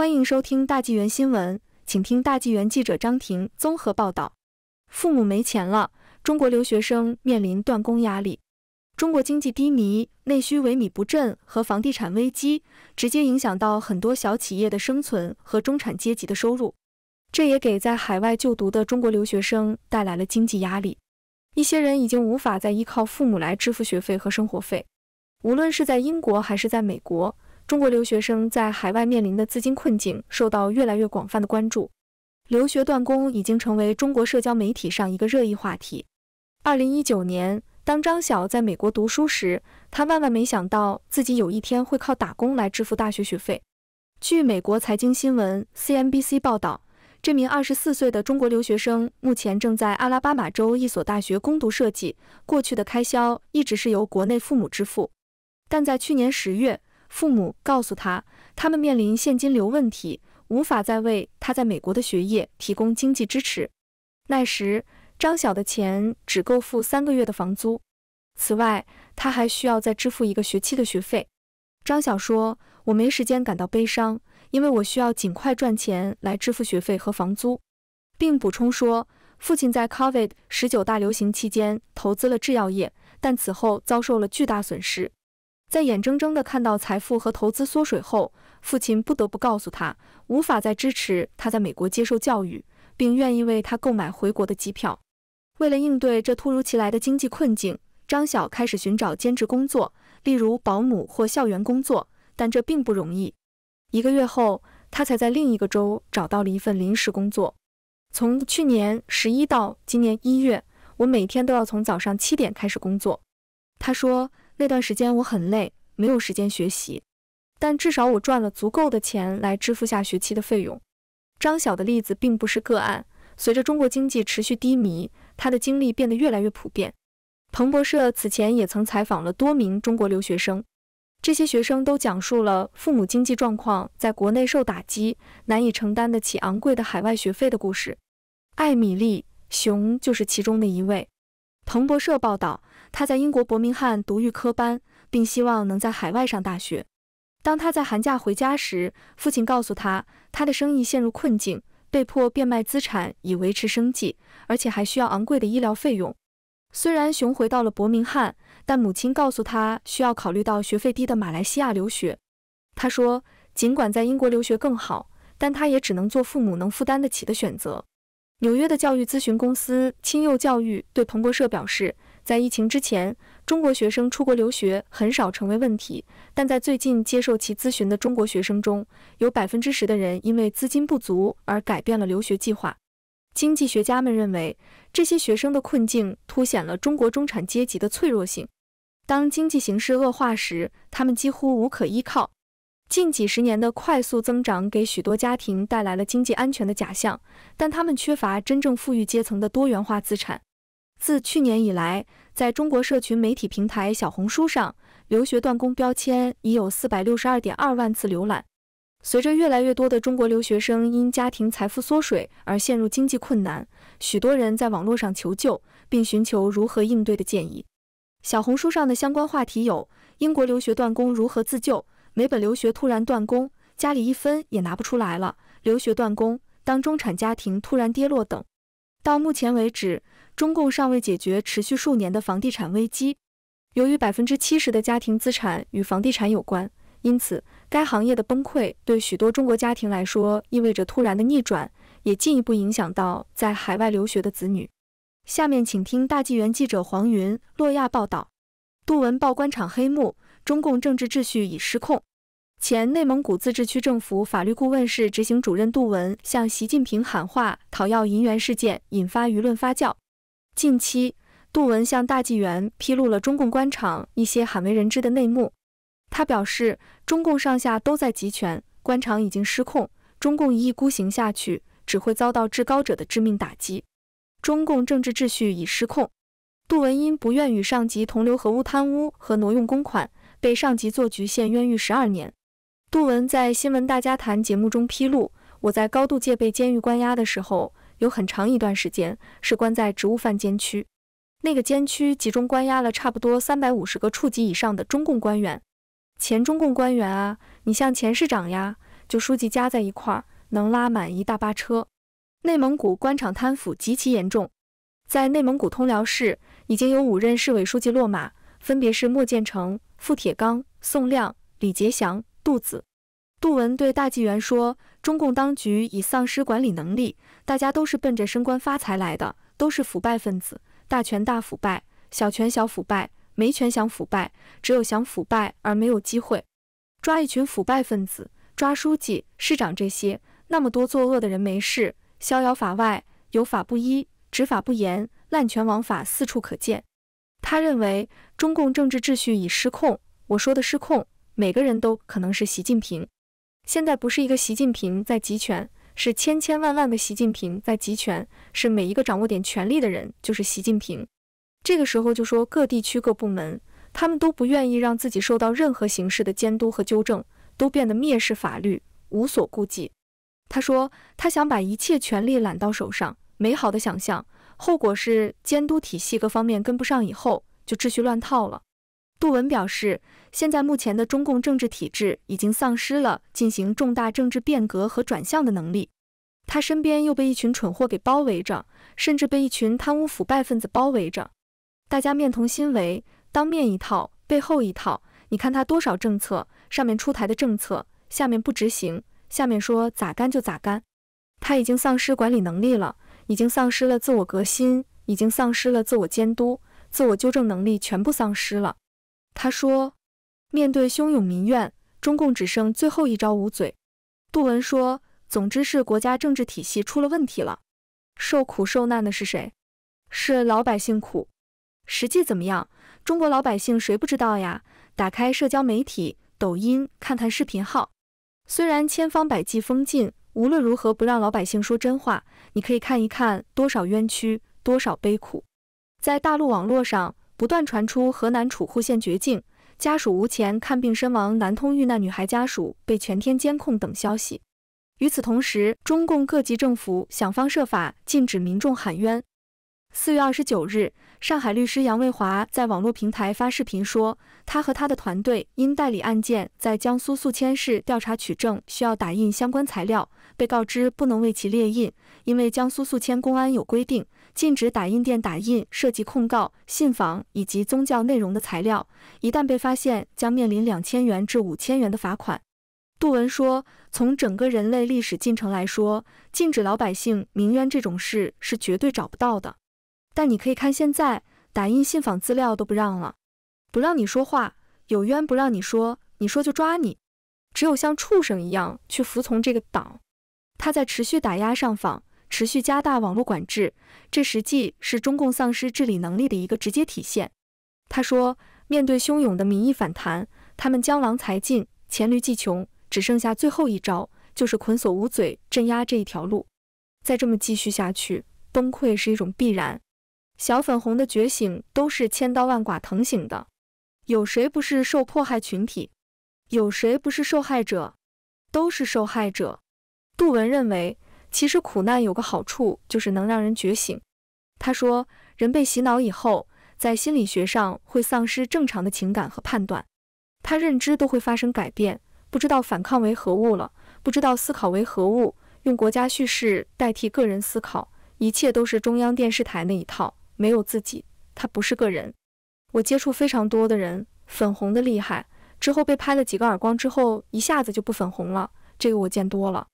欢迎收听大纪元新闻，请听大纪元记者张婷综合报道：父母没钱了，中国留学生面临断供压力。中国经济低迷、内需萎靡不振和房地产危机，直接影响到很多小企业的生存和中产阶级的收入，这也给在海外就读的中国留学生带来了经济压力。一些人已经无法再依靠父母来支付学费和生活费，无论是在英国还是在美国。中国留学生在海外面临的资金困境受到越来越广泛的关注，留学断供已经成为中国社交媒体上一个热议话题。二零一九年，当张晓在美国读书时，他万万没想到自己有一天会靠打工来支付大学学费。据美国财经新闻 （CNBC） 报道，这名二十四岁的中国留学生目前正在阿拉巴马州一所大学攻读设计，过去的开销一直是由国内父母支付，但在去年十月。父母告诉他，他们面临现金流问题，无法再为他在美国的学业提供经济支持。那时，张晓的钱只够付三个月的房租。此外，他还需要再支付一个学期的学费。张晓说：“我没时间感到悲伤，因为我需要尽快赚钱来支付学费和房租。”并补充说：“父亲在 COVID 十九大流行期间投资了制药业，但此后遭受了巨大损失。”在眼睁睁地看到财富和投资缩水后，父亲不得不告诉他，无法再支持他在美国接受教育，并愿意为他购买回国的机票。为了应对这突如其来的经济困境，张晓开始寻找兼职工作，例如保姆或校园工作，但这并不容易。一个月后，他才在另一个州找到了一份临时工作。从去年十一到今年一月，我每天都要从早上七点开始工作，他说。那段时间我很累，没有时间学习，但至少我赚了足够的钱来支付下学期的费用。张晓的例子并不是个案，随着中国经济持续低迷，他的经历变得越来越普遍。彭博社此前也曾采访了多名中国留学生，这些学生都讲述了父母经济状况在国内受打击，难以承担得起昂贵的海外学费的故事。艾米丽·熊就是其中的一位。彭博社报道。他在英国伯明翰读预科班，并希望能在海外上大学。当他在寒假回家时，父亲告诉他，他的生意陷入困境，被迫变卖资产以维持生计，而且还需要昂贵的医疗费用。虽然熊回到了伯明翰，但母亲告诉他，需要考虑到学费低的马来西亚留学。他说，尽管在英国留学更好，但他也只能做父母能负担得起的选择。纽约的教育咨询公司亲幼教育对彭博社表示。在疫情之前，中国学生出国留学很少成为问题。但在最近接受其咨询的中国学生中，有百分之十的人因为资金不足而改变了留学计划。经济学家们认为，这些学生的困境凸显了中国中产阶级的脆弱性。当经济形势恶化时，他们几乎无可依靠。近几十年的快速增长给许多家庭带来了经济安全的假象，但他们缺乏真正富裕阶层的多元化资产。自去年以来，在中国社群媒体平台小红书上，“留学断工”标签已有四百六十二点二万次浏览。随着越来越多的中国留学生因家庭财富缩水而陷入经济困难，许多人在网络上求救，并寻求如何应对的建议。小红书上的相关话题有：英国留学断工如何自救？美本留学突然断供，家里一分也拿不出来了。留学断供，当中产家庭突然跌落等。到目前为止。中共尚未解决持续数年的房地产危机。由于百分之七十的家庭资产与房地产有关，因此该行业的崩溃对许多中国家庭来说意味着突然的逆转，也进一步影响到在海外留学的子女。下面请听大纪元记者黄云洛亚报道：杜文曝官场黑幕，中共政治秩序已失控。前内蒙古自治区政府法律顾问室执行主任杜文向习近平喊话，讨要银元事件引发舆论发酵。近期，杜文向大纪元披露了中共官场一些罕为人知的内幕。他表示，中共上下都在集权，官场已经失控。中共一意孤行下去，只会遭到至高者的致命打击。中共政治秩序已失控。杜文因不愿与上级同流合污、贪污和挪用公款，被上级做局限冤狱十二年。杜文在《新闻大家谈》节目中披露，我在高度戒备监狱关押的时候。有很长一段时间是关在职务犯监区，那个监区集中关押了差不多三百五十个处级以上的中共官员，前中共官员啊，你像前市长呀、就书记加在一块儿，能拉满一大巴车。内蒙古官场贪腐极其严重，在内蒙古通辽市已经有五任市委书记落马，分别是莫建成、付铁刚、宋亮、李杰祥、杜子、杜文对大纪元说。中共当局已丧失管理能力，大家都是奔着升官发财来的，都是腐败分子。大权大腐败，小权小腐败，没权想腐败，只有想腐败而没有机会。抓一群腐败分子，抓书记、市长这些那么多作恶的人没事，逍遥法外，有法不依，执法不严，滥权枉法四处可见。他认为中共政治秩序已失控。我说的失控，每个人都可能是习近平。现在不是一个习近平在集权，是千千万万个习近平在集权，是每一个掌握点权力的人就是习近平。这个时候就说各地区各部门，他们都不愿意让自己受到任何形式的监督和纠正，都变得蔑视法律、无所顾忌。他说他想把一切权力揽到手上，美好的想象，后果是监督体系各方面跟不上，以后就秩序乱套了。杜文表示。现在目前的中共政治体制已经丧失了进行重大政治变革和转向的能力，他身边又被一群蠢货给包围着，甚至被一群贪污腐败分子包围着。大家面同心围，当面一套，背后一套。你看他多少政策，上面出台的政策，下面不执行，下面说咋干就咋干。他已经丧失管理能力了，已经丧失了自我革新，已经丧失了自我监督、自我纠正能力，全部丧失了。他说。面对汹涌民怨，中共只剩最后一招捂嘴。杜文说：“总之是国家政治体系出了问题了。受苦受难的是谁？是老百姓苦。实际怎么样？中国老百姓谁不知道呀？打开社交媒体抖音，看看视频号，虽然千方百计封禁，无论如何不让老百姓说真话。你可以看一看多少冤屈，多少悲苦，在大陆网络上不断传出河南楚户县绝境。”家属无钱看病身亡，南通遇难女孩家属被全天监控等消息。与此同时，中共各级政府想方设法禁止民众喊冤。四月二十九日，上海律师杨卫华在网络平台发视频说，他和他的团队因代理案件在江苏宿迁市调查取证，需要打印相关材料，被告知不能为其列印，因为江苏宿迁公安有规定。禁止打印店打印涉及控告、信访以及宗教内容的材料，一旦被发现，将面临两千元至五千元的罚款。杜文说：“从整个人类历史进程来说，禁止老百姓鸣冤这种事是绝对找不到的。但你可以看现在，打印信访资料都不让了，不让你说话，有冤不让你说，你说就抓你。只有像畜生一样去服从这个党，他在持续打压上访。”持续加大网络管制，这实际是中共丧失治理能力的一个直接体现。他说，面对汹涌的民意反弹，他们江郎才尽，黔驴技穷，只剩下最后一招，就是捆锁捂嘴镇压这一条路。再这么继续下去，崩溃是一种必然。小粉红的觉醒都是千刀万剐疼醒的，有谁不是受迫害群体？有谁不是受害者？都是受害者。杜文认为。其实苦难有个好处，就是能让人觉醒。他说，人被洗脑以后，在心理学上会丧失正常的情感和判断，他认知都会发生改变，不知道反抗为何物了，不知道思考为何物，用国家叙事代替个人思考，一切都是中央电视台那一套，没有自己，他不是个人。我接触非常多的人，粉红的厉害，之后被拍了几个耳光之后，一下子就不粉红了，这个我见多了。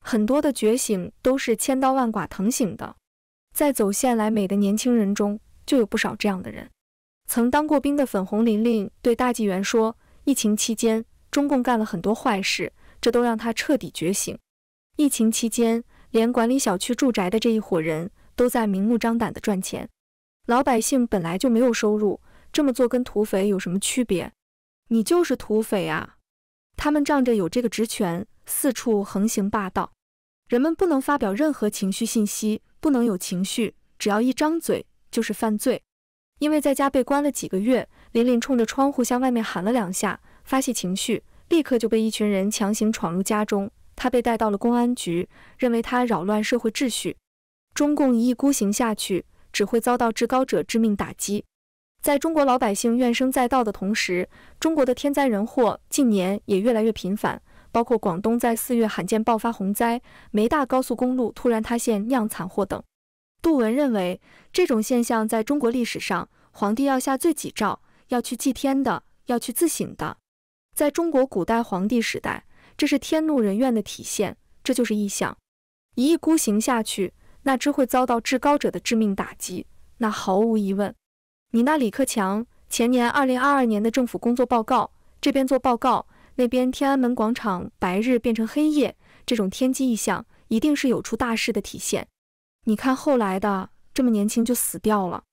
很多的觉醒都是千刀万剐疼醒的，在走线来美的年轻人中就有不少这样的人。曾当过兵的粉红琳琳对大纪元说：“疫情期间，中共干了很多坏事，这都让他彻底觉醒。疫情期间，连管理小区住宅的这一伙人都在明目张胆地赚钱，老百姓本来就没有收入，这么做跟土匪有什么区别？你就是土匪啊！他们仗着有这个职权。”四处横行霸道，人们不能发表任何情绪信息，不能有情绪，只要一张嘴就是犯罪。因为在家被关了几个月，琳琳冲着窗户向外面喊了两下发泄情绪，立刻就被一群人强行闯入家中，她被带到了公安局，认为她扰乱社会秩序。中共一意孤行下去，只会遭到至高者致命打击。在中国老百姓怨声载道的同时，中国的天灾人祸近年也越来越频繁。包括广东在四月罕见爆发洪灾，梅大高速公路突然塌陷酿惨祸等。杜文认为，这种现象在中国历史上，皇帝要下罪己诏，要去祭天的，要去自省的。在中国古代皇帝时代，这是天怒人怨的体现，这就是异象。一意孤行下去，那只会遭到至高者的致命打击。那毫无疑问，你那李克强前年二零二二年的政府工作报告这边做报告。那边天安门广场白日变成黑夜，这种天机异象一定是有出大事的体现。你看后来的这么年轻就死掉了，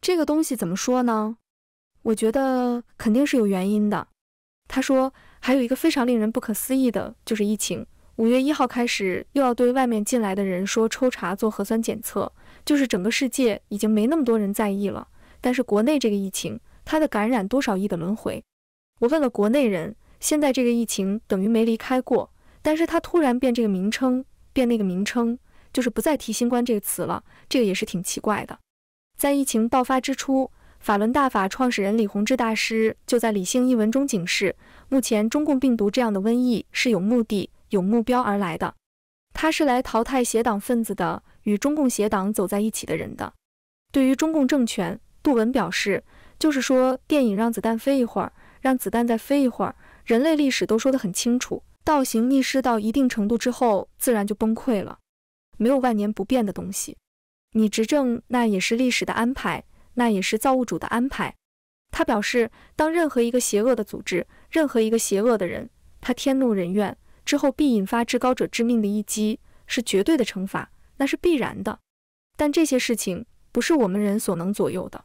这个东西怎么说呢？我觉得肯定是有原因的。他说还有一个非常令人不可思议的就是疫情，五月一号开始又要对外面进来的人说抽查做核酸检测，就是整个世界已经没那么多人在意了。但是国内这个疫情，它的感染多少亿的轮回？我问了国内人。现在这个疫情等于没离开过，但是他突然变这个名称，变那个名称，就是不再提新冠这个词了，这个也是挺奇怪的。在疫情爆发之初，法轮大法创始人李洪志大师就在《理性》一文中警示，目前中共病毒这样的瘟疫是有目的、有目标而来的，他是来淘汰邪党分子的，与中共邪党走在一起的人的。对于中共政权，杜文表示，就是说电影让子弹飞一会儿，让子弹再飞一会儿。人类历史都说得很清楚，道行逆施到一定程度之后，自然就崩溃了。没有万年不变的东西。你执政，那也是历史的安排，那也是造物主的安排。他表示，当任何一个邪恶的组织，任何一个邪恶的人，他天怒人怨之后，必引发至高者致命的一击，是绝对的惩罚，那是必然的。但这些事情不是我们人所能左右的。